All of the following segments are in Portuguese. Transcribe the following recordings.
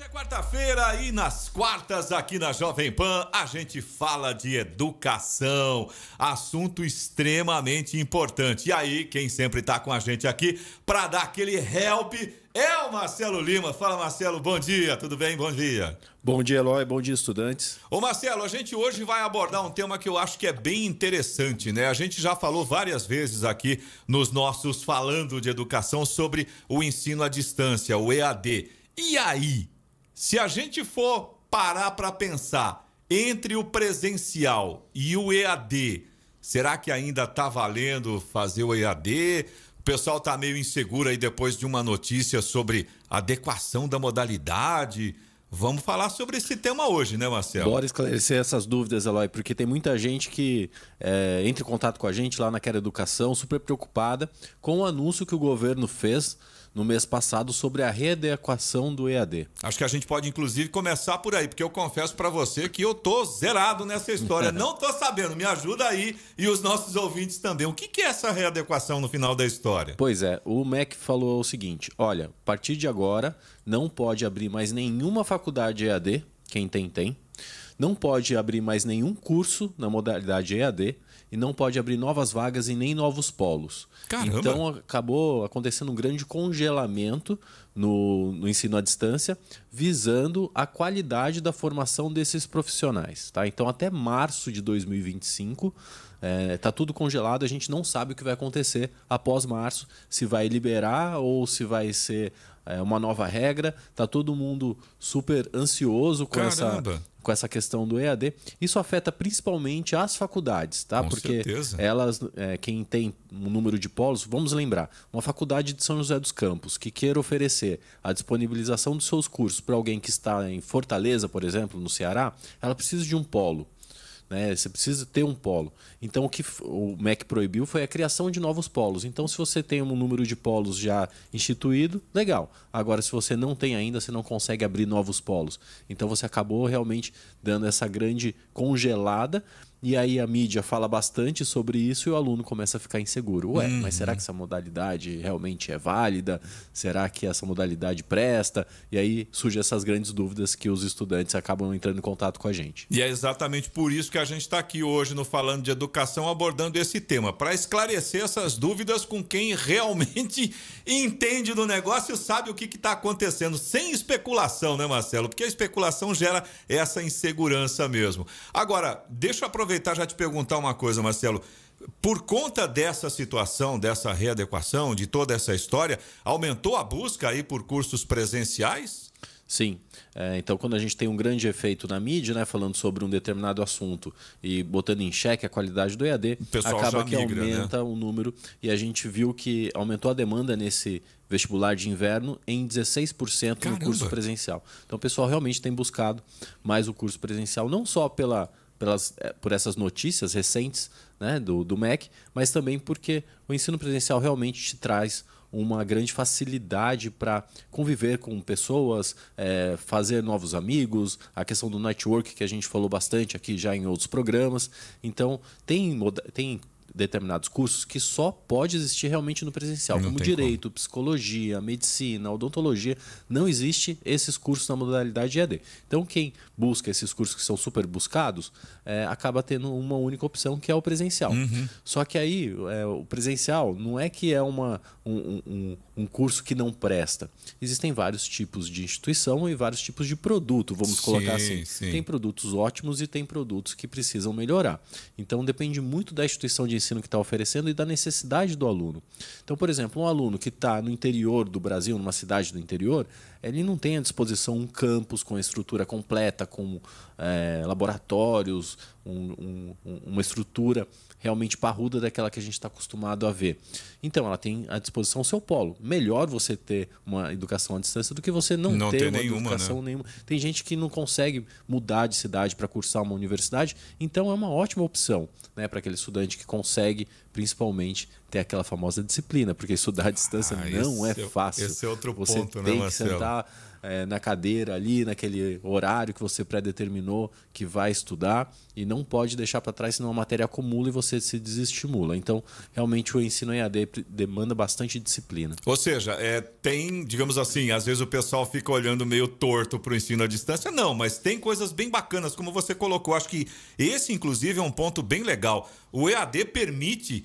Hoje é quarta-feira e nas quartas aqui na Jovem Pan a gente fala de educação, assunto extremamente importante. E aí, quem sempre está com a gente aqui para dar aquele help é o Marcelo Lima. Fala, Marcelo, bom dia, tudo bem? Bom dia. Bom dia, Eloy, bom dia, estudantes. Ô, Marcelo, a gente hoje vai abordar um tema que eu acho que é bem interessante, né? A gente já falou várias vezes aqui nos nossos Falando de Educação sobre o ensino à distância, o EAD. E aí, se a gente for parar para pensar entre o presencial e o EAD, será que ainda está valendo fazer o EAD? O pessoal está meio inseguro aí depois de uma notícia sobre adequação da modalidade. Vamos falar sobre esse tema hoje, né, Marcelo? Bora esclarecer essas dúvidas, Eloy, porque tem muita gente que é, entra em contato com a gente lá na Educação, super preocupada com o anúncio que o governo fez no mês passado sobre a readequação do EAD. Acho que a gente pode, inclusive, começar por aí, porque eu confesso para você que eu tô zerado nessa história. Não tô sabendo. Me ajuda aí e os nossos ouvintes também. O que é essa readequação no final da história? Pois é, o MEC falou o seguinte: olha, a partir de agora não pode abrir mais nenhuma faculdade EAD. Quem tem, tem não pode abrir mais nenhum curso na modalidade EAD e não pode abrir novas vagas e nem novos polos. Caramba. Então acabou acontecendo um grande congelamento no, no, ensino à distância, visando a qualidade da formação desses profissionais. Tá? Então até março de 2025 está é, tá tudo congelado, a gente não sabe o que vai acontecer após março, se vai liberar ou se vai ser é uma nova regra, tá todo mundo super ansioso com essa com essa questão do EAD. Isso afeta principalmente as faculdades, tá? Com Porque certeza. elas, é, quem tem um número de polos, vamos lembrar, uma faculdade de São José dos Campos que queira oferecer a disponibilização dos seus cursos para alguém que está em Fortaleza, por exemplo, no Ceará, ela precisa de um polo. Né? Você precisa ter um polo. Então, o que o MEC proibiu foi a criação de novos polos. Então, se você tem um número de polos já instituído, legal. Agora, se você não tem ainda, você não consegue abrir novos polos. Então, você acabou realmente dando essa grande congelada e aí a mídia fala bastante sobre isso e o aluno começa a ficar inseguro. Ué, uhum. mas será que essa modalidade realmente é válida? Será que essa modalidade presta? E aí surgem essas grandes dúvidas que os estudantes acabam entrando em contato com a gente. E é exatamente por isso que a gente está aqui hoje no Falando de Educação abordando esse tema, para esclarecer essas dúvidas com quem realmente entende do negócio e sabe o que está acontecendo, sem especulação, né, Marcelo? Porque a especulação gera essa insegurança mesmo. Agora, deixa eu aproveitar aproveitar já te perguntar uma coisa, Marcelo. Por conta dessa situação, dessa readequação, de toda essa história, aumentou a busca aí por cursos presenciais? Sim. É, então, quando a gente tem um grande efeito na mídia, né, falando sobre um determinado assunto e botando em xeque a qualidade do EAD, acaba que migra, né? aumenta né? o número. E a gente viu que aumentou a demanda nesse vestibular de inverno em 16% Caramba. no curso presencial. Então, o pessoal realmente tem buscado mais o curso presencial, não só pela pelas, eh, por essas notícias recentes né, do, do MEC, mas também porque o ensino presencial realmente te traz uma grande facilidade para conviver com pessoas, é, fazer novos amigos, a questão do network que a gente falou bastante aqui já em outros programas. Então, tem, tem determinados cursos que só pode existir realmente no presencial, como direito, como. psicologia, medicina, odontologia, não existe esses cursos na modalidade EAD. Então quem busca esses cursos que são super buscados é, acaba tendo uma única opção que é o presencial. Uhum. Só que aí é, o presencial não é que é uma, um, um, um curso que não presta. Existem vários tipos de instituição e vários tipos de produto, vamos sim, colocar assim. Sim. Tem produtos ótimos e tem produtos que precisam melhorar. Então depende muito da instituição de ensino que está oferecendo e da necessidade do aluno. Então, por exemplo, um aluno que está no interior do Brasil, numa cidade do interior, ele não tem à disposição um campus com estrutura completa, com é, laboratórios, um, um, uma estrutura realmente parruda daquela que a gente está acostumado a ver. Então, ela tem à disposição o seu polo. Melhor você ter uma educação à distância do que você não, não ter uma nenhuma, educação né? nenhuma. Tem gente que não consegue mudar de cidade para cursar uma universidade, então é uma ótima opção né, para aquele estudante que consegue consegue principalmente ter aquela famosa disciplina, porque estudar à distância ah, não é, é fácil. Esse é outro você ponto, né, tem né, Marcelo? que sentar é, na cadeira ali, naquele horário que você pré-determinou que vai estudar e não pode deixar para trás, senão a matéria acumula e você se desestimula. Então, realmente o ensino EAD demanda bastante disciplina. Ou seja, é, tem, digamos assim, às vezes o pessoal fica olhando meio torto para o ensino à distância. Não, mas tem coisas bem bacanas, como você colocou. Acho que esse, inclusive, é um ponto bem legal. O EAD permite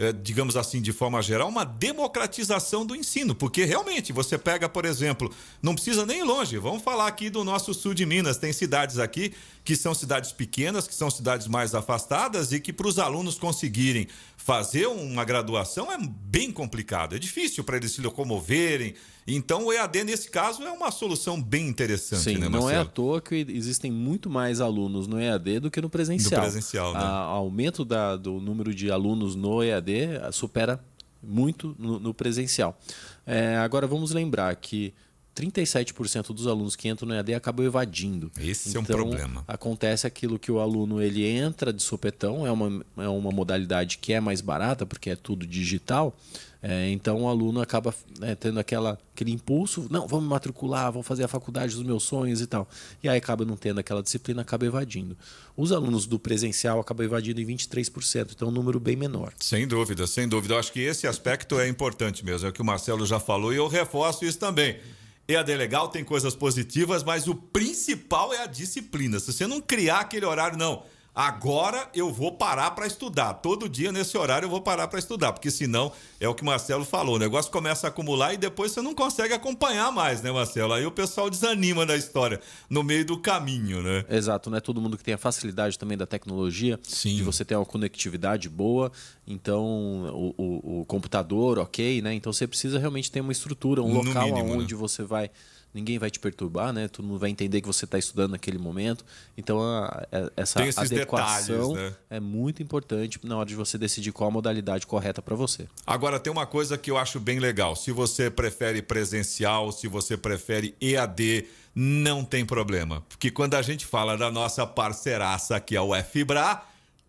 É, digamos assim, de forma geral, uma democratização do ensino, porque realmente você pega, por exemplo, não precisa nem ir longe, vamos falar aqui do nosso sul de Minas, tem cidades aqui que são cidades pequenas, que são cidades mais afastadas e que para os alunos conseguirem fazer uma graduação é bem complicado, é difícil para eles se locomoverem. Então o EAD nesse caso é uma solução bem interessante, Sim, né, Marcelo? não é à toa que existem muito mais alunos no EAD do que no presencial. No presencial, né? A, aumento da, do número de alunos no EAD EAD supera muito no, no presencial. É, agora vamos lembrar que 37% dos alunos que entram no EAD acabam evadindo. Esse então, é um então, problema. Acontece aquilo que o aluno ele entra de sopetão, é uma, é uma modalidade que é mais barata, porque é tudo digital. É, então o aluno acaba é, tendo aquela, aquele impulso, não, vamos me matricular, vou fazer a faculdade dos meus sonhos e tal. E aí acaba não tendo aquela disciplina, acaba evadindo. Os alunos do presencial acabam evadindo em 23%, então é um número bem menor. Sem dúvida, sem dúvida. Eu acho que esse aspecto é importante mesmo, é o que o Marcelo já falou e eu reforço isso também. EAD é legal, tem coisas positivas, mas o principal é a disciplina. Se você não criar aquele horário, não. Agora eu vou parar para estudar. Todo dia nesse horário eu vou parar para estudar, porque senão é o que o Marcelo falou, o negócio começa a acumular e depois você não consegue acompanhar mais, né, Marcelo? Aí o pessoal desanima da história no meio do caminho, né? Exato, né todo mundo que tem a facilidade também da tecnologia, Sim. de você ter uma conectividade boa, então o, o, o computador, ok, né? Então você precisa realmente ter uma estrutura, um no local mínimo, onde né? você vai ninguém vai te perturbar, né? Todo mundo vai entender que você está estudando naquele momento. Então, a, a, essa adequação detalhes, né? é muito importante na hora de você decidir qual a modalidade correta para você. Agora, tem uma coisa que eu acho bem legal. Se você prefere presencial, se você prefere EAD, não tem problema. Porque quando a gente fala da nossa parceiraça que é o FBRA,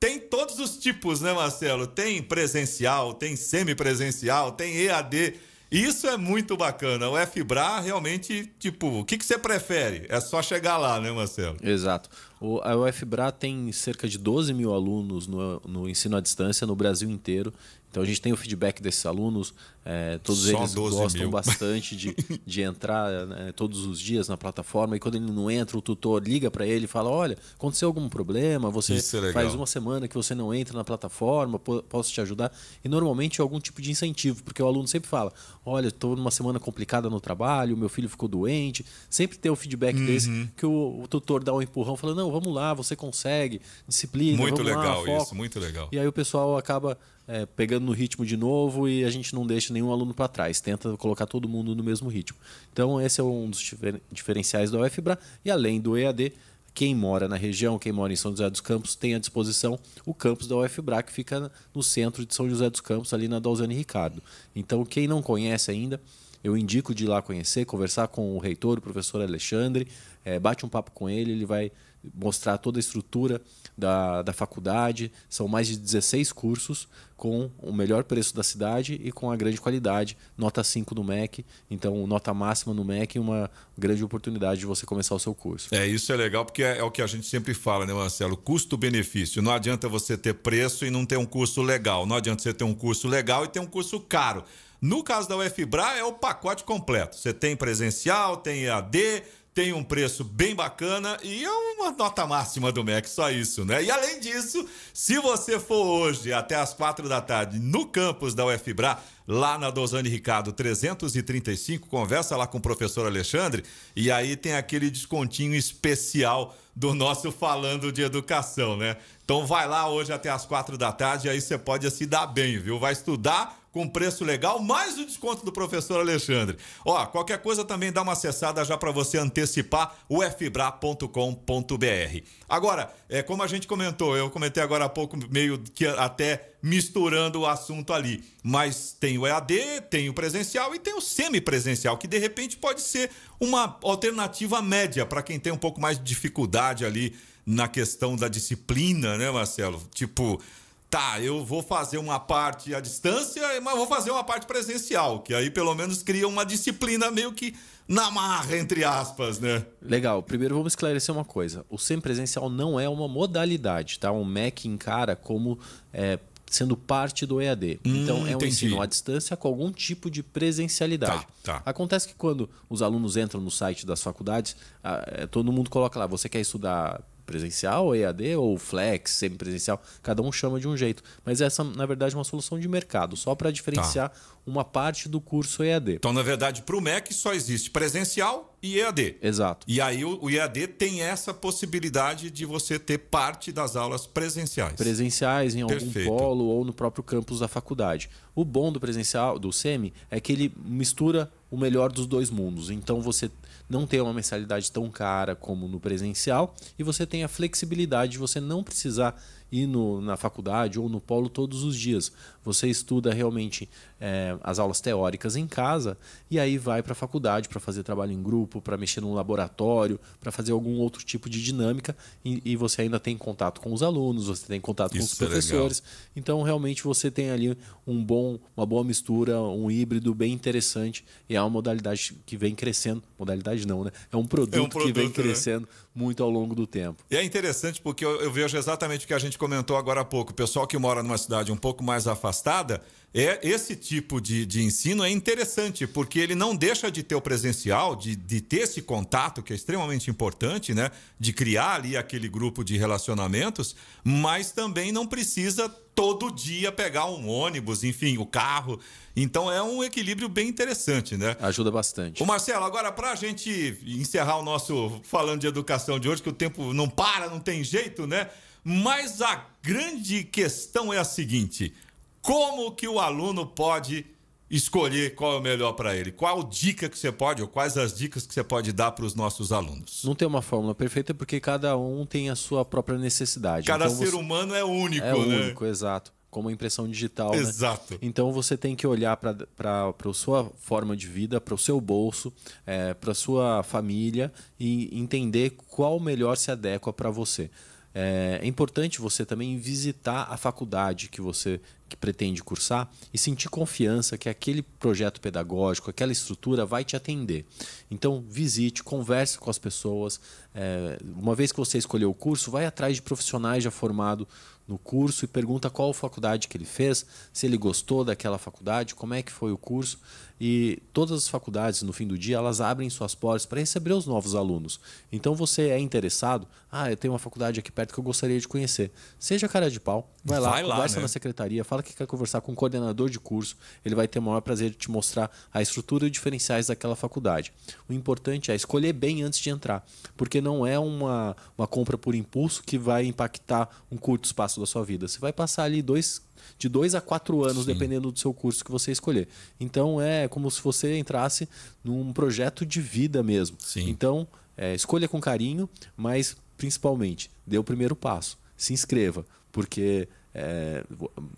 tem todos os tipos, né, Marcelo? Tem presencial, tem semipresencial, tem EAD. Isso é muito bacana. O FBRA realmente, tipo, o que, que você prefere? É só chegar lá, né, Marcelo? Exato. O, a UFBRA tem cerca de 12 mil alunos no, no ensino à distância no Brasil inteiro então a gente tem o feedback desses alunos, é, todos Só eles gostam mil. bastante de, de entrar né, todos os dias na plataforma e quando ele não entra, o tutor liga para ele e fala: Olha, aconteceu algum problema, você é faz uma semana que você não entra na plataforma, posso te ajudar? E normalmente é algum tipo de incentivo, porque o aluno sempre fala: Olha, estou numa semana complicada no trabalho, meu filho ficou doente. Sempre tem o feedback uhum. desse que o, o, tutor dá um empurrão, fala: Não, vamos lá, você consegue, disciplina, muito legal lá, isso, muito legal. E aí o pessoal acaba é, pegando no ritmo de novo e a gente não deixa nenhum aluno para trás, tenta colocar todo mundo no mesmo ritmo. Então, esse é um dos diferenciais da UFBRA. E além do EAD, quem mora na região, quem mora em São José dos Campos, tem à disposição o campus da UFBRA, que fica no centro de São José dos Campos, ali na Dalzane Ricardo. Então, quem não conhece ainda, eu indico de ir lá conhecer, conversar com o reitor, o professor Alexandre, é, bate um papo com ele, ele vai mostrar toda a estrutura da, da faculdade. São mais de 16 cursos com o melhor preço da cidade e com a grande qualidade. Nota 5 no MEC, então nota máxima no MEC e uma grande oportunidade de você começar o seu curso. É, isso é legal porque é, é o que a gente sempre fala, né, Marcelo? Custo-benefício. Não adianta você ter preço e não ter um curso legal. Não adianta você ter um curso legal e ter um curso caro. No caso da UFBRA, é o pacote completo. Você tem presencial, tem EAD, tem um preço bem bacana e é uma nota máxima do MEC, só isso, né? E além disso, se você for hoje até as quatro da tarde no campus da UFBRA, lá na Dozane Ricardo 335, conversa lá com o professor Alexandre e aí tem aquele descontinho especial do nosso falando de educação, né? Então vai lá hoje até as quatro da tarde, aí você pode se dar bem, viu? Vai estudar com preço legal, mais o desconto do professor Alexandre. Ó, qualquer coisa também dá uma acessada já para você antecipar o fbra.com.br. Agora, é, como a gente comentou, eu comentei agora há pouco, meio que até misturando o assunto ali. Mas tem o EAD, tem o presencial e tem o semipresencial, que de repente pode ser uma alternativa média para quem tem um pouco mais de dificuldade ali na questão da disciplina, né, Marcelo? Tipo, tá, eu vou fazer uma parte à distância, mas vou fazer uma parte presencial, que aí pelo menos cria uma disciplina meio que na marra, entre aspas, né? Legal. Primeiro vamos esclarecer uma coisa. O sem presencial não é uma modalidade, tá? O MEC encara como é, sendo parte do EAD. Hum, então, é um ensino à distância com algum tipo de presencialidade. Tá, tá. Acontece que quando os alunos entram no site das faculdades, é, todo mundo coloca lá, você quer estudar presencial, EAD, ou flex, semipresencial, cada um chama de um jeito. Mas essa, na verdade, é uma solução de mercado, só para diferenciar tá. uma parte do curso EAD. Então, na verdade, para o MEC só existe presencial, e EAD. Exato. E aí o, o EAD tem essa possibilidade de você ter parte das aulas presenciais. Presenciais em algum Perfeito. polo ou no próprio campus da faculdade. O bom do presencial, do SEMI, é que ele mistura o melhor dos dois mundos. Então você não tem uma mensalidade tão cara como no presencial e você tem a flexibilidade de você não precisar ir no, na faculdade ou no polo todos os dias. Você estuda realmente é, as aulas teóricas em casa e aí vai para a faculdade para fazer trabalho em grupo, para mexer no laboratório, para fazer algum outro tipo de dinâmica e, e, você ainda tem contato com os alunos, você tem contato com os é professores. então, realmente, você tem ali um bom, uma boa mistura, um híbrido bem interessante e é uma modalidade que vem crescendo. Modalidade não, né? É um produto, é um produto que vem né? crescendo muito ao longo do tempo. E é interessante porque eu, eu vejo exatamente o que a gente comentou agora há pouco, o pessoal que mora numa cidade um pouco mais afastada, é esse tipo de, de ensino é interessante, porque ele não deixa de ter o presencial, de, de ter esse contato, que é extremamente importante, né? De criar ali aquele grupo de relacionamentos, mas também não precisa todo dia pegar um ônibus, enfim, o carro. Então é um equilíbrio bem interessante, né? Ajuda bastante. O Marcelo, agora para a gente encerrar o nosso falando de educação de hoje, que o tempo não para, não tem jeito, né? Mas a grande questão é a seguinte: como que o aluno pode escolher qual é o melhor para ele? Qual dica que você pode, ou quais as dicas que você pode dar para os nossos alunos? Não tem uma fórmula perfeita porque cada um tem a sua própria necessidade. Cada então, ser você... humano é único, é né? É único, exato. Como impressão digital. Né? Exato. Né? Então você tem que olhar para a sua forma de vida, para o seu bolso, é, eh, para a sua família e entender qual melhor se adequa para você. É, é importante você também visitar a faculdade que você que pretende cursar e sentir confiança que aquele projeto pedagógico, aquela estrutura vai te atender. Então, visite, converse com as pessoas. É, uma vez que você escolheu o curso, vai atrás de profissionais já formados no curso e pergunta qual faculdade que ele fez, se ele gostou daquela faculdade, como é que foi o curso. E todas as faculdades, no fim do dia, elas abrem suas portas para receber os novos alunos. Então você é interessado, ah, eu tenho uma faculdade aqui perto que eu gostaria de conhecer. Seja cara de pau, vai lá, vai lá conversa né? na secretaria, fala que quer conversar com o um coordenador de curso, ele vai ter o maior prazer de te mostrar a estrutura e diferenciais daquela faculdade. O importante é escolher bem antes de entrar, porque não é uma, uma compra por impulso que vai impactar um curto espaço da sua vida. Você vai passar ali dois de dois a quatro anos, Sim. dependendo do seu curso que você escolher. Então é como se você entrasse num projeto de vida mesmo. Sim. Então é, escolha com carinho, mas principalmente dê o primeiro passo, se inscreva, porque é,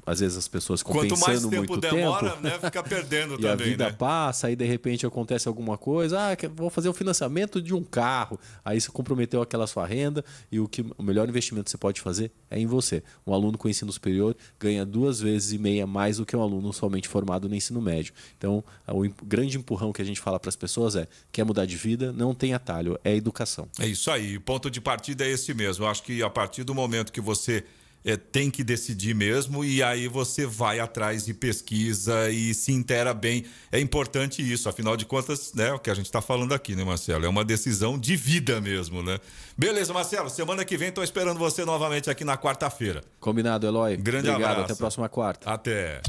às vezes as pessoas compensando Quanto mais tempo muito demora, tempo, né, fica perdendo e também. A vida né? passa, aí de repente acontece alguma coisa, ah, vou fazer o financiamento de um carro, aí você comprometeu aquela sua renda e o que o melhor investimento que você pode fazer é em você. Um aluno com ensino superior ganha duas vezes e meia mais do que um aluno somente formado no ensino médio. Então, o grande empurrão que a gente fala para as pessoas é: quer mudar de vida, não tem atalho, é educação. É isso aí. O ponto de partida é esse mesmo. Eu acho que a partir do momento que você é, tem que decidir mesmo e aí você vai atrás de pesquisa e se intera bem. É importante isso, afinal de contas, né, o que a gente está falando aqui, né, Marcelo? É uma decisão de vida mesmo, né? Beleza, Marcelo, semana que vem estou esperando você novamente aqui na quarta-feira. Combinado, Eloy. Grande Obrigado, abraço. até a próxima quarta. Até.